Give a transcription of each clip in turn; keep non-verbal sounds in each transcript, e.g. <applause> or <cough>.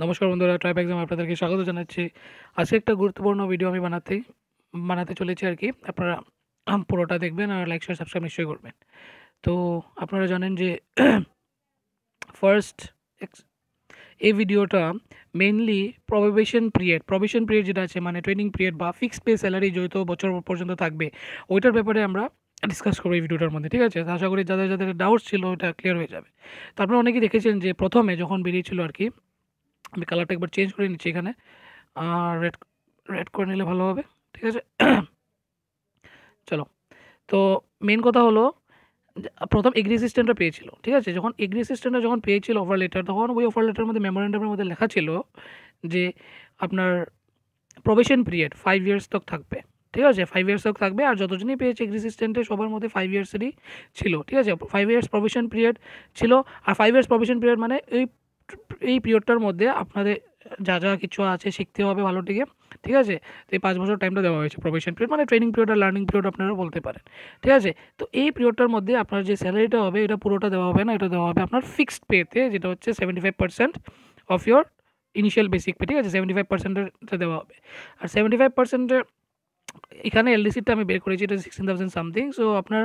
নমস্কার বন্ধুরা ট্রাইপ এক্সাম আপনাদেরকে স্বাগত জানাচ্ছি আজকে একটা গুরুত্বপূর্ণ ভিডিও আমি বানাতে বানাতে চলেছি আর কি আপনারা পুরোটা দেখবেন আর লাইক শেয়ার সাবস্ক্রাইব নিশ্চয়ই করবেন তো আপনারা জানেন যে ফার্স্ট <clears throat> এই ভিডিওটা mainly probation period probation period যেটা আছে মানে ট্রেনিং পিরিয়ড বা ফিক্স পে স্যালারি যেহেতু বছর পর্যন্ত থাকবে ওইটার ব্যাপারে আমরা ডিসকাস করবো এই ভিডিওটার মধ্যে ঠিক আছে আশা করি যাদের যাদের ডাউটস ছিল ওটা ক্লিয়ার হয়ে যাবে তারপরে অনেকেই দেখেছেন যে প্রথমে যখন বেরিয়েছিল আর কি আমি কালারটা একবার চেঞ্জ করে নিচ্ছি এখানে আর রেড রেড করে নিলে ভালো হবে ঠিক আছে <coughs> চলো তো মেন কথা হলো প্রথম এগ্রি সিস্টেমটা পেয়েছিল ঠিক আছে যখন এগ্রি সিস্টেমটা যখন পেয়েছিল অফার লেটার তখন ওই অফার লেটারের মধ্যে মেমোরেন্ডামের মধ্যে লেখা ছিল যে আপনার প্রবেশন পিরিয়ড ফাইভ ইয়ার্স তক থাকবে ঠিক আছে ফাইভ ইয়ার্স তক থাকবে আর যতজনই পেয়েছে এগ্রি সিস্টেমটা সবার মধ্যে ফাইভ ইয়ার্সেরই ছিল ঠিক আছে ফাইভ ইয়ার্স প্রবেশন পিরিয়ড ছিল আর ফাইভ ইয়ার্স প্রবেশন পিরিয়ড মানে ওই এই পিরিয়ডটার মধ্যে আপনাদের যা যা কিছু আছে শিখতে হবে ভালোটিকে ঠিক আছে তো এই পাঁচ বছর টাইমটা দেওয়া হয়েছে প্রফেশন পিরিয়ড মানে ট্রেনিং পিরিয়ড আর লার্নিং পিরিয়ড আপনারা বলতে পারেন ঠিক আছে তো এই পিরিয়ডটার মধ্যে আপনার যে স্যালারিটা হবে এটা পুরোটা দেওয়া হবে না এটা দেওয়া হবে আপনার ফিক্সড পেতে যেটা হচ্ছে seventy five percent of your initial basic pay ঠিক আছে সেভেন্টি ফাইভ পার্সেন্টটা দেওয়া হবে আর সেভেন্টি ফাইভ পার্সেন্টের এখানে এলডিসিটা আমি বের করেছি এটা সিক্সটিন থাউজেন্ড সামথিং সো আপনার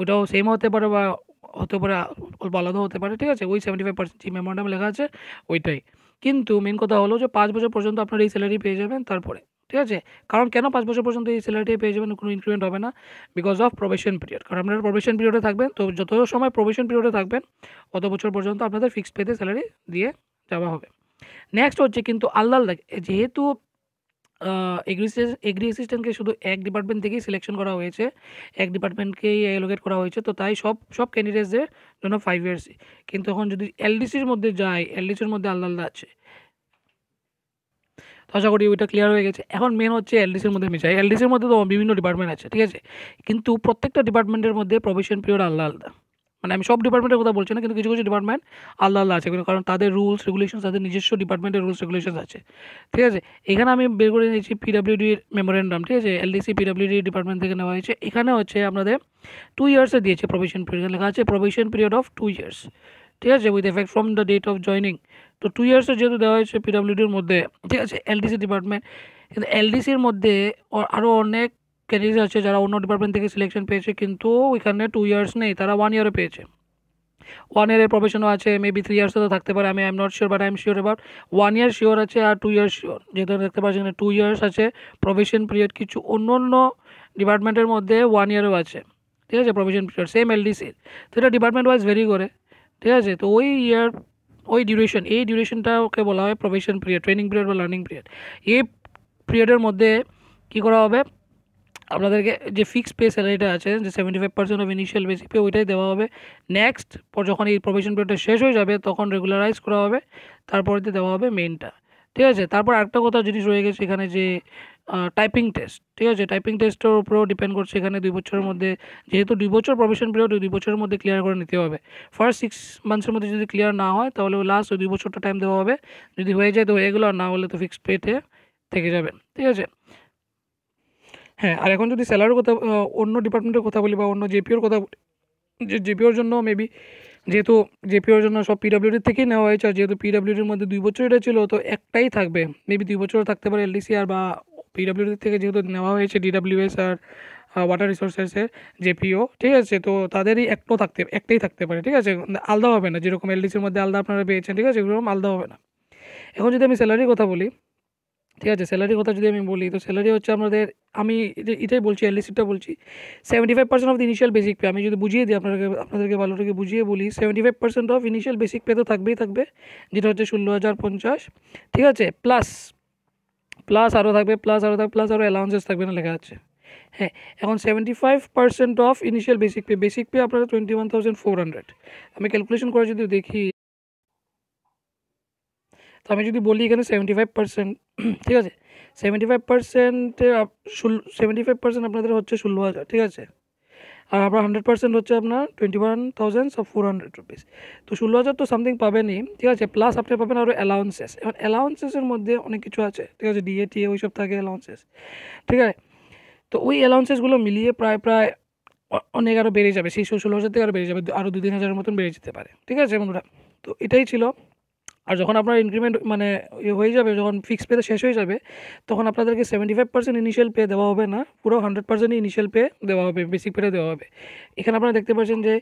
ওটাও সেম হতে পারে বা হতে পারে অল্প আলাদা হতে পারে ঠিক আছে ওই সেভেন্টি ফাইভ পার্সেন্ট যে মেমোরান্ডাম লেখা আছে ওইটাই কিন্তু মেন কথা হলো যে পাঁচ বছর পর্যন্ত আপনার এই স্যালারি পেয়ে যাবেন তারপরে ঠিক আছে কারণ কেন পাঁচ বছর পর্যন্ত এই স্যালারিটি পেয়ে যাবেন কোনো ইনক্রিমেন্ট হবে না বিকজ অফ প্রবেশন পিরিয়ড কারণ আপনারা প্রবেশন পিরিয়ডে থাকবেন তো যত সময় প্রবেশন পিরিয়ডে থাকবেন অত বছর পর্যন্ত আপনাদের ফিক্সড পেতে স্যালারি দিয়ে যাওয়া হবে নেক্সট হচ্ছে কিন্তু আলাদা যেহেতু এগ্রি অ্যাসিস্ট্যান্টকে শুধু এক ডিপার্টমেন্ট থেকেই সিলেকশন করা হয়েছে এক ডিপার্টমেন্টকেই অ্যালোকেট করা হয়েছে তো তাই সব সব ক্যান্ডিডেটসদের জন্য ফাইভ ইয়ার্স কিন্তু এখন যদি এলডিসির মধ্যে যায় এলডিসির মধ্যে আলাদা আলাদা আছে তো আশা করি ওইটা ক্লিয়ার হয়ে গেছে এখন মেন হচ্ছে এলডিসির মধ্যে আমি চাই এলডিসির মধ্যে তো বিভিন্ন ডিপার্টমেন্ট আছে ঠিক আছে কিন্তু প্রত্যেকটা ডিপার্টমেন্টের মধ্যে প্রবেশন পিরিয়ড আলাদা আলাদা মানে আমি সব ডিপার্টমেন্টের কথা বলছি না কিন্তু কিছু কিছু ডিপার্টমেন্ট আল্লাহ আল্লাহ আছে কারণ তাদের রুলস রেগুলেশন তাদের নিজস্ব ডিপার্টমেন্টের রুলস রেগুলেশন আছে ঠিক আছে এখানে আমি বের করে নিয়েছি পিডাব্লিউডির মেমোরেন্ডাম ঠিক আছে এলডিসি পিডাব্লিউডি ডিপার্টমেন্ট থেকে নেওয়া হয়েছে এখানে হচ্ছে আপনাদের টু ইয়ার্সে দিয়েছে প্রভিশন পিরিয়ড লেখা আছে probation period of two years ঠিক আছে with effect from the date of joining তো টু ইয়ার্সের যেহেতু দেওয়া হয়েছে পিডাব্লিউডির মধ্যে ঠিক আছে এলডিসি ডিপার্টমেন্ট কিন্তু এলডিসির মধ্যে আরও অনেক ক্যান্ডিডেট আছে যারা অন্য ডিপার্টমেন্ট থেকে সিলেকশন পেয়েছে কিন্তু ওইখানে টু ইয়ার্স নেই তারা ওয়ান ইয়ারে পেয়েছে ওয়ান ইয়ারের প্রফেশনও আছে মেবি থ্রি ইয়ার্সও তো থাকতে পারে আমি I am not sure but I am sure about one year sure আছে আর টু ইয়ার শিওর যেহেতু দেখতে পাচ্ছি এখানে টু ইয়ার্স আছে প্রফেশন পিরিয়ড কিছু অন্য অন্য ডিপার্টমেন্টের মধ্যে ওয়ান ইয়ারও আছে ঠিক আছে প্রফেশন পিরিয়ড সেম এলডিসির তো এটা ডিপার্টমেন্ট ওয়াইজ ভেরি করে ঠিক আছে তো ওই ইয়ার ওই ডিউরেশন এই ডিউরেশনটাকে বলা হয় প্রফেশন পিরিয়ড ট্রেনিং পিরিয়ড বা লার্নিং পিরিয়ড এই পিরিয়ডের মধ্যে কী করা হবে আপনাদেরকে যে ফিক্সড পে স্যালারিটা আছে যে seventy five percent of initial basic pay ওইটাই দেওয়া হবে নেক্সট যখন এই প্রফেশন পিরিয়ডটা শেষ হয়ে যাবে তখন রেগুলারাইজ করা হবে তারপরেতে দেওয়া হবে মেনটা ঠিক আছে তারপর একটা কথা জিনিস রয়ে গেছে এখানে যে টাইপিং টেস্ট ঠিক আছে টাইপিং টেস্টের উপরেও ডিপেন্ড করছে এখানে দুই বছরের মধ্যে যেহেতু দুই বছর প্রফেশন পিরিয়ড দুই বছরের মধ্যে ক্লিয়ার করে নিতে হবে ফার্স্ট সিক্স মান্থসের মধ্যে যদি ক্লিয়ার না হয় তাহলে লাস্ট ওই দুই বছরটা টাইম দেওয়া হবে যদি হয়ে যায় তো হয়ে গেলো আর না হলে তো ফিক্সড পেতে থেকে যাবেন ঠিক আছে হ্যাঁ আর এখন যদি স্যালারির কথা অন্য ডিপার্টমেন্টের কথা বলি বা অন্য জেপিওর কথা যে জেপিওর জন্য মেবি যেহেতু জেপিওর জন্য সব পিডাব্লিউডির থেকেই নেওয়া হয়েছে আর যেহেতু পিডাব্লিউডির মধ্যে দুই বছর এটা ছিল তো একটাই থাকবে মেবি দুই বছর থাকতে পারে এলডিসি আর বা পিডাব্লিউডির থেকে যেহেতু নেওয়া হয়েছে ডিডাব্লিউএস আর ওয়াটার রিসোর্সেসের জেপিও ঠিক আছে তো তাদেরই একটাও থাকতে একটাই থাকতে পারে ঠিক আছে আলাদা হবে না যেরকম এলডিসির মধ্যে আলাদা আপনারা পেয়েছেন ঠিক আছে এরকম আলাদা হবে না এখন যদি আমি স্যালারির কথা বলি ঠিক আছে স্যালারির কথা যদি আমি বলি তো স্যালারি হচ্ছে আপনাদের আমি এটাই বলছি অ্যালিসিটটা বলছি seventy five percent of initial basic pay আমি যদি বুঝিয়ে দিই আপনাদেরকে আপনাদেরকে ভালোটাকে বুঝিয়ে বলি seventy five percent of initial basic pay তো থাকবেই থাকবে যেটা হচ্ছে ষোলো হাজার পঞ্চাশ ঠিক আছে প্লাস প্লাস আরও থাকবে প্লাস আরও থাকবে প্লাস আরও অ্যালাউন্সেস থাকবে না লেখা আছে হ্যাঁ এখন seventy five percent of initial basic pay basic pay আপনারা twenty one thousand four hundred আমি ক্যালকুলেশন করে যদি দেখি তো আমি যদি বলি এখানে সেভেন্টি ফাইভ পার্সেন্ট ঠিক আছে সেভেন্টি ফাইভ পার্সেন্টে সেভেন্টি ফাইভ পার্সেন্ট আপনাদের হচ্ছে ষোলো হাজার ঠিক আছে আর আপনার হান্ড্রেড পার্সেন্ট হচ্ছে আপনার টোয়েন্টি ওয়ান থাউজেন্ড সব ফোর হান্ড্রেড রুপিস তো ষোলো হাজার তো সামথিং পাবেনই ঠিক আছে প্লাস আপনি পাবেন আরও অ্যালাউন্সেস এখন অ্যালাউন্সেসের মধ্যে অনেক কিছু আছে ঠিক আছে ডিএ টিএ ওইসব থাকে অ্যালাউন্সেস ঠিক আছে তো ওই অ্যালাউন্সেসগুলো মিলিয়ে প্রায় প্রায় অনেক আরও বেড়ে যাবে সেই ষোলো হাজার থেকে আরও বেড়ে যাবে আরও দু তিন হাজারের মতন বেড়ে যেতে পারে ঠিক আছে বন্ধুরা তো এটাই ছিল আর যখন আপনার ইনক্রিমেন্ট মানে ইয়ে হয়ে যাবে যখন ফিক্স পেতে শেষ হয়ে যাবে তখন আপনাদেরকে seventy five percent initial pay দেওয়া হবে না পুরো হান্ড্রেড পার্সেন্ট ইনিশিয়াল পে দেওয়া হবে বেসিক পেটা দেওয়া হবে এখানে আপনারা দেখতে পাচ্ছেন যে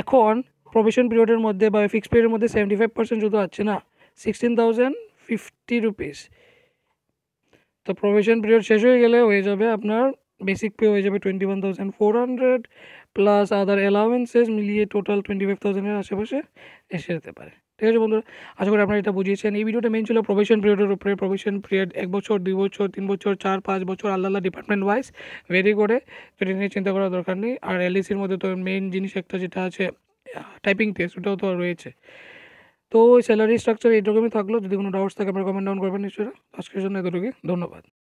এখন প্রভিশন পিরিয়ডের মধ্যে বা ফিক্স পিরিয়ডের মধ্যে সেভেন্টি ফাইভ পার্সেন্ট যত আছে না সিক্সটিন থাউজেন্ড ফিফটি রুপিস তো প্রভিশন পিরিয়ড শেষ হয়ে গেলে হয়ে যাবে আপনার বেসিক পে হয়ে যাবে twenty one thousand four hundred plus other allowances মিলিয়ে টোটাল টোয়েন্টি ফাইভ থাউজেন্ডের আশেপাশে এসে যেতে পারে ঠিক আছে বন্ধুরা আশা করি আপনারা এটা বুঝিয়েছেন এই ভিডিওটা মেন ছিল প্রফেশন পিরিয়ডের উপরে প্রফেশন পিরিয়ড এক বছর দুই বছর তিন বছর চার পাঁচ বছর আল্লাহ আল্লাহ ডিপার্টমেন্ট ওয়াইজ ভেরি করে সেটা নিয়ে চিন্তা করার দরকার নেই আর e এলএসির মধ্যে তো মেন জিনিস একটা যেটা আছে টাইপিং টেস্ট ওটাও তো রয়েছে তো স্যালারি স্ট্রাকচার এইরকমই থাকলো যদি কোনো ডাউটস থাকে আপনারা কমেন্ট ডাউন করবেন নিশ্চয়ই আজকের জন্য এতটুকুই ধন্যবাদ